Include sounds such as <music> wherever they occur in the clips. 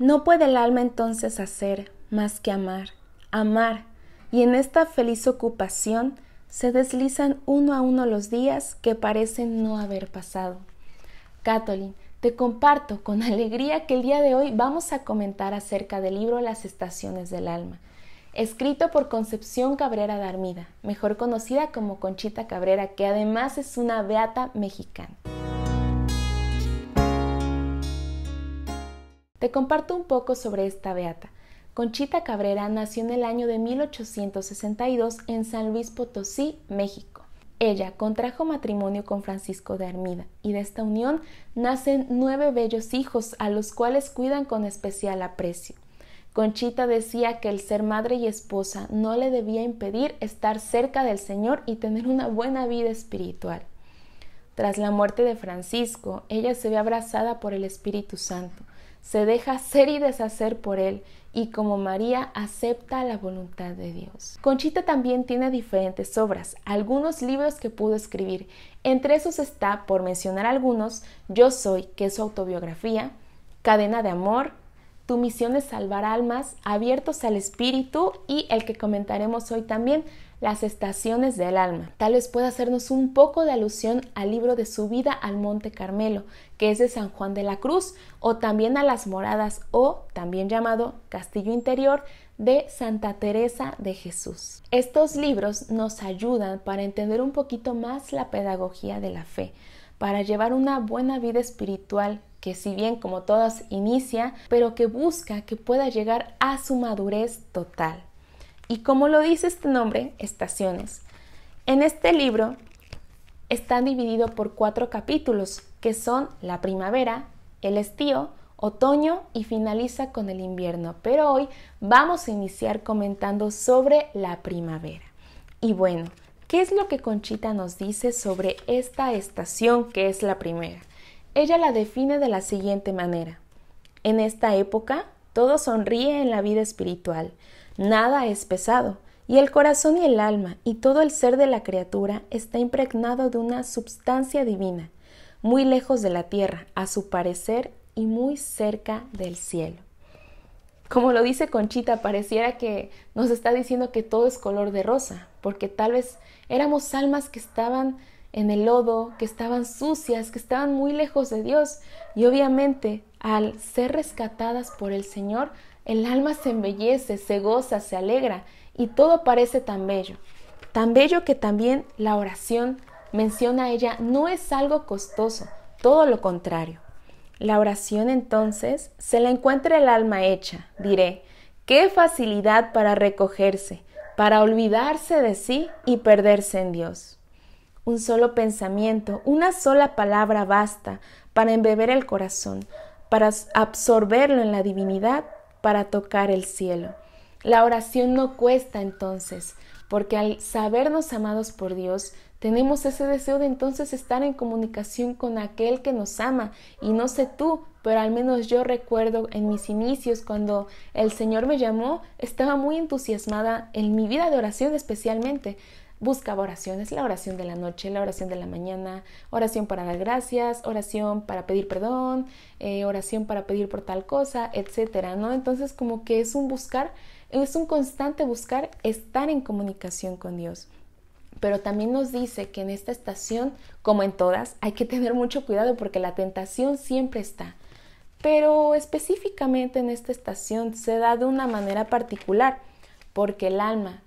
No puede el alma entonces hacer más que amar, amar, y en esta feliz ocupación se deslizan uno a uno los días que parecen no haber pasado. Kathleen, te comparto con <laughs> alegría que el día de hoy vamos a comentar acerca del libro Las estaciones del alma, escrito por Concepción Cabrera Darmida, mejor conocida como Conchita Cabrera, que además es una beata mexicana. Te comparto un poco sobre esta beata. Conchita Cabrera nació en el año de 1862 en San Luis Potosí, México. Ella contrajo matrimonio con Francisco de Armida y de esta unión nacen nueve bellos hijos a los cuales cuidan con especial aprecio. Conchita decía que el ser madre y esposa no le debía impedir estar cerca del Señor y tener una buena vida espiritual. Tras la muerte de Francisco, ella se ve abrazada por el Espíritu Santo se deja ser y deshacer por él y como María acepta la voluntad de Dios. Conchita también tiene diferentes obras, algunos libros que pudo escribir. Entre esos está, por mencionar algunos, Yo Soy, que es su autobiografía, Cadena de Amor, tu misión es salvar almas, abiertos al espíritu y el que comentaremos hoy también, las estaciones del alma. Tal vez pueda hacernos un poco de alusión al libro de su vida al Monte Carmelo, que es de San Juan de la Cruz, o también a las moradas, o también llamado Castillo Interior, de Santa Teresa de Jesús. Estos libros nos ayudan para entender un poquito más la pedagogía de la fe para llevar una buena vida espiritual que si bien como todas inicia, pero que busca que pueda llegar a su madurez total. Y como lo dice este nombre, estaciones. En este libro está dividido por cuatro capítulos, que son la primavera, el estío, otoño y finaliza con el invierno. Pero hoy vamos a iniciar comentando sobre la primavera. Y bueno, ¿Qué es lo que Conchita nos dice sobre esta estación que es la primera? Ella la define de la siguiente manera. En esta época, todo sonríe en la vida espiritual, nada es pesado, y el corazón y el alma y todo el ser de la criatura está impregnado de una substancia divina, muy lejos de la tierra, a su parecer, y muy cerca del cielo. Como lo dice Conchita, pareciera que nos está diciendo que todo es color de rosa, porque tal vez éramos almas que estaban en el lodo, que estaban sucias, que estaban muy lejos de Dios. Y obviamente, al ser rescatadas por el Señor, el alma se embellece, se goza, se alegra, y todo parece tan bello. Tan bello que también la oración menciona a ella no es algo costoso, todo lo contrario. La oración entonces se la encuentra el alma hecha, diré. Qué facilidad para recogerse, para olvidarse de sí y perderse en Dios. Un solo pensamiento, una sola palabra basta para embeber el corazón, para absorberlo en la divinidad, para tocar el cielo. La oración no cuesta entonces, porque al sabernos amados por Dios, tenemos ese deseo de entonces estar en comunicación con aquel que nos ama. Y no sé tú, pero al menos yo recuerdo en mis inicios cuando el Señor me llamó, estaba muy entusiasmada en mi vida de oración especialmente. Buscaba oraciones, la oración de la noche, la oración de la mañana, oración para dar gracias, oración para pedir perdón, eh, oración para pedir por tal cosa, etcétera, ¿no? Entonces como que es un buscar es un constante buscar estar en comunicación con Dios pero también nos dice que en esta estación, como en todas, hay que tener mucho cuidado porque la tentación siempre está. Pero específicamente en esta estación se da de una manera particular, porque el alma,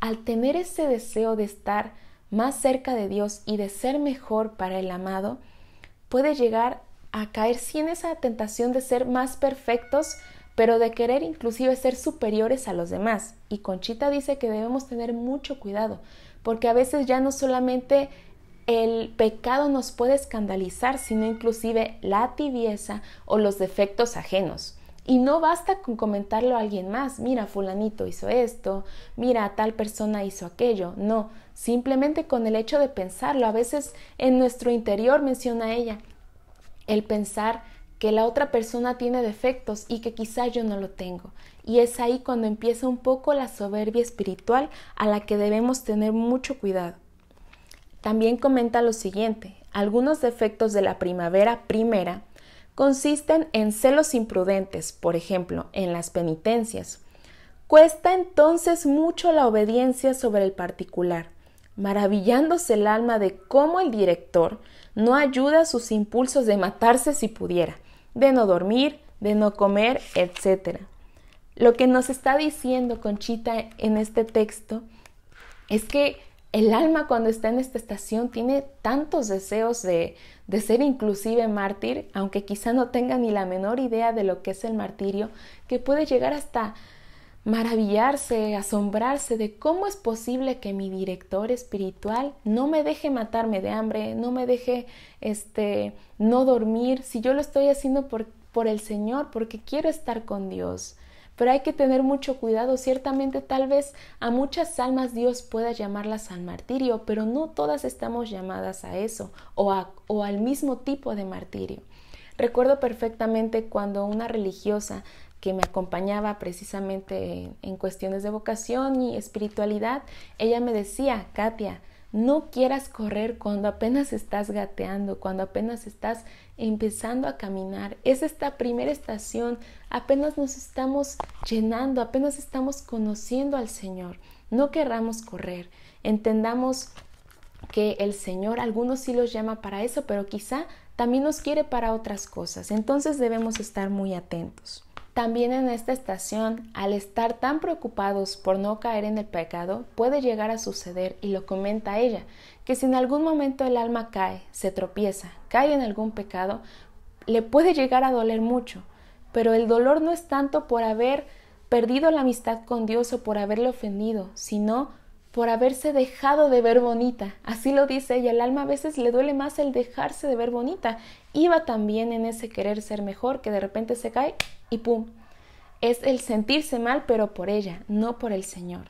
al tener ese deseo de estar más cerca de Dios y de ser mejor para el amado, puede llegar a caer sin esa tentación de ser más perfectos pero de querer inclusive ser superiores a los demás. Y Conchita dice que debemos tener mucho cuidado, porque a veces ya no solamente el pecado nos puede escandalizar, sino inclusive la tibieza o los defectos ajenos. Y no basta con comentarlo a alguien más, mira, fulanito hizo esto, mira, tal persona hizo aquello. No, simplemente con el hecho de pensarlo, a veces en nuestro interior, menciona ella, el pensar que la otra persona tiene defectos y que quizá yo no lo tengo. Y es ahí cuando empieza un poco la soberbia espiritual a la que debemos tener mucho cuidado. También comenta lo siguiente, algunos defectos de la primavera primera consisten en celos imprudentes, por ejemplo, en las penitencias. Cuesta entonces mucho la obediencia sobre el particular, maravillándose el alma de cómo el director no ayuda a sus impulsos de matarse si pudiera, de no dormir, de no comer, etc. Lo que nos está diciendo Conchita en este texto es que el alma cuando está en esta estación tiene tantos deseos de, de, ser inclusive mártir, aunque quizá no tenga ni la menor idea de lo que es el martirio, que puede llegar hasta maravillarse, asombrarse de cómo es posible que mi director espiritual no me deje matarme de hambre, no me deje este no dormir, si yo lo estoy haciendo por, por el Señor, porque quiero estar con Dios. Pero hay que tener mucho cuidado, ciertamente tal vez a muchas almas Dios pueda llamarlas al martirio, pero no todas estamos llamadas a eso o al mismo tipo de martirio. Recuerdo perfectamente cuando una religiosa que me acompañaba precisamente en cuestiones de vocación y espiritualidad, ella me decía, Katia, no quieras correr cuando apenas estás gateando, cuando apenas estás empezando a caminar. Es esta primera estación, apenas nos estamos llenando, apenas estamos conociendo al Señor. No querramos correr. Entendamos que el Señor, algunos sí los llama para eso, pero quizá también nos quiere para otras cosas. Entonces debemos estar muy atentos. También en esta estación, al estar tan preocupados por no caer en el pecado, puede llegar a suceder, y lo comenta ella, que si en algún momento el alma cae, se tropieza, cae en algún pecado, le puede llegar a doler mucho, pero el dolor no es tanto por haber perdido la amistad con Dios o por haberle ofendido, sino por haberse dejado de ver bonita. Así lo dice ella, el alma a veces le duele más el dejarse de ver bonita, iba también en ese querer ser mejor que de repente se cae y ¡pum! Es el sentirse mal, pero por ella, no por el Señor.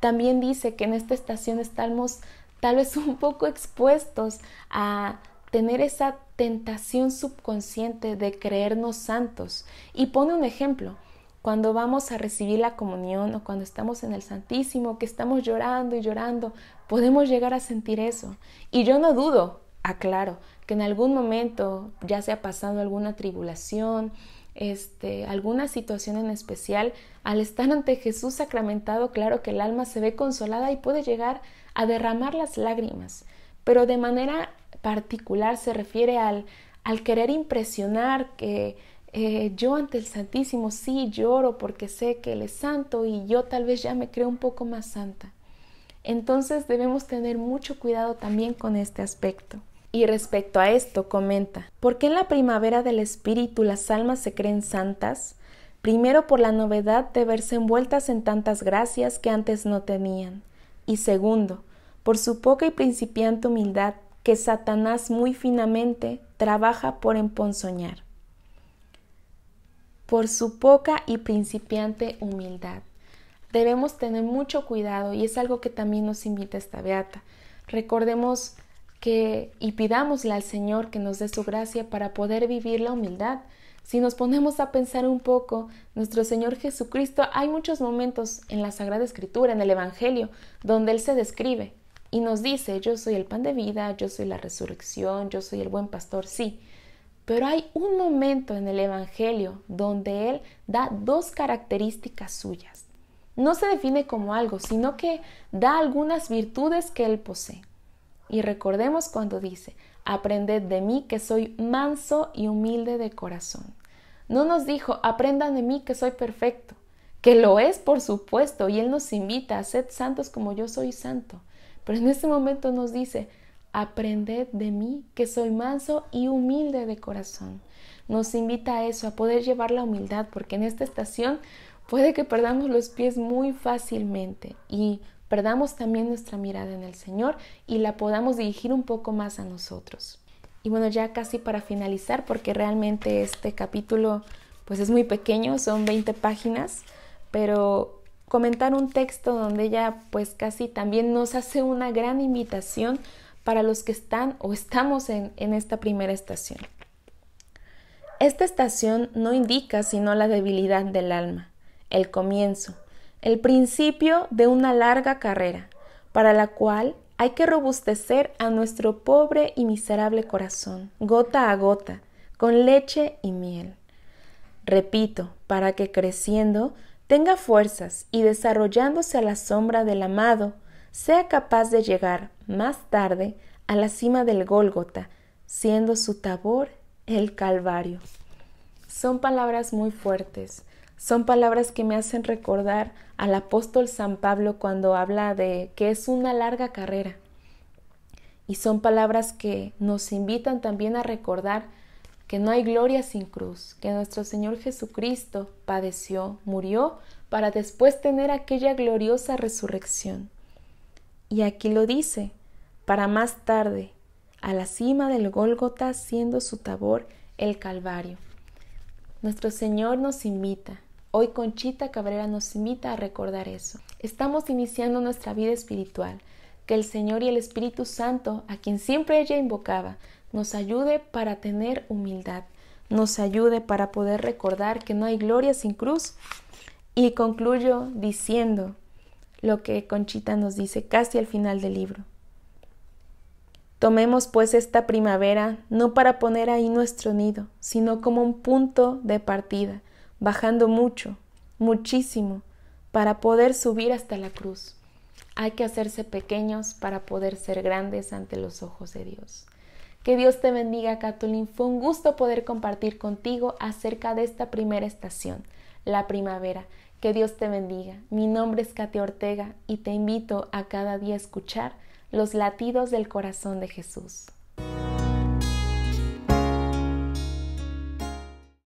También dice que en esta estación estamos tal vez <laughs> un poco expuestos a tener esa tentación subconsciente de creernos santos. Y pone un ejemplo cuando vamos a recibir la comunión o cuando estamos en el Santísimo, que estamos llorando y llorando, podemos llegar a sentir eso. Y yo no dudo aclaro que en algún momento, ya sea pasando alguna tribulación, este, alguna situación en especial, al estar ante Jesús sacramentado, claro que el alma se ve consolada y puede llegar a derramar las lágrimas, pero de manera particular se refiere al, al querer impresionar que eh, yo ante el Santísimo sí lloro porque sé que Él es santo y yo tal vez ya me creo un poco más santa. Entonces debemos tener mucho cuidado también con este aspecto. Y respecto a esto, comenta, ¿por qué en la primavera del espíritu las almas se creen santas? Primero por la novedad de verse envueltas en tantas gracias que antes no tenían. Y segundo, por su poca y principiante humildad que Satanás muy finamente trabaja por emponzoñar. Por su poca y principiante humildad. Debemos tener mucho cuidado y es algo que también nos invita esta beata. Recordemos y pidámosle al Señor que nos dé su gracia para poder vivir la humildad. Si nos ponemos a pensar un poco, nuestro Señor Jesucristo, hay muchos momentos en la Sagrada Escritura, en el Evangelio, donde Él se describe y nos dice, yo soy el pan de vida, yo soy la resurrección, yo soy el buen pastor, sí. Pero hay un momento en el Evangelio donde Él da dos características suyas. No se define como algo, sino que da algunas virtudes que Él posee. Y recordemos cuando dice, aprended de mí que soy manso y humilde de corazón. No nos dijo, aprendan de mí que soy perfecto, que lo es por supuesto, y Él nos invita a ser santos como yo soy santo. Pero en este momento nos dice, aprended de mí que soy manso y humilde de corazón. Nos invita a eso, a poder llevar la humildad, porque en esta estación puede que perdamos los pies muy fácilmente y perdamos también nuestra mirada en el Señor y la podamos dirigir un poco más a nosotros. Y bueno, ya casi para finalizar, porque realmente este capítulo pues es muy pequeño, son 20 páginas, pero comentar un texto donde ella pues casi también nos hace una gran invitación para los que están o estamos en, en esta primera estación. Esta estación no indica sino la debilidad del alma, el comienzo, el principio de una larga carrera, para la cual hay que robustecer a nuestro pobre y miserable corazón, gota a gota, con leche y miel. Repito, para que creciendo tenga fuerzas y desarrollándose a la sombra del amado, sea capaz de llegar más tarde a la cima del Gólgota, siendo su tabor el Calvario. Son palabras muy fuertes son palabras que me hacen recordar al apóstol San Pablo cuando habla de que es una larga carrera. Y son palabras que nos invitan también a recordar que no hay gloria sin cruz, que nuestro Señor Jesucristo padeció, murió, para después tener aquella gloriosa resurrección. Y aquí lo dice, para más tarde, a la cima del Gólgota siendo su tabor el Calvario. Nuestro Señor nos invita Hoy Conchita Cabrera nos invita a recordar eso. Estamos iniciando nuestra vida espiritual. Que el Señor y el Espíritu Santo, a quien siempre ella invocaba, nos ayude para tener humildad, nos ayude para poder recordar que no hay gloria sin cruz. Y concluyo diciendo lo que Conchita nos dice casi al final del libro. Tomemos pues esta primavera no para poner ahí nuestro nido, sino como un punto de partida bajando mucho, muchísimo, para poder subir hasta la cruz. Hay que hacerse pequeños para poder ser grandes ante los ojos de Dios. Que Dios te bendiga, Catulín. Fue un gusto poder compartir contigo acerca de esta primera estación, la primavera. Que Dios te bendiga. Mi nombre es Katia Ortega y te invito a cada día a escuchar los latidos del corazón de Jesús.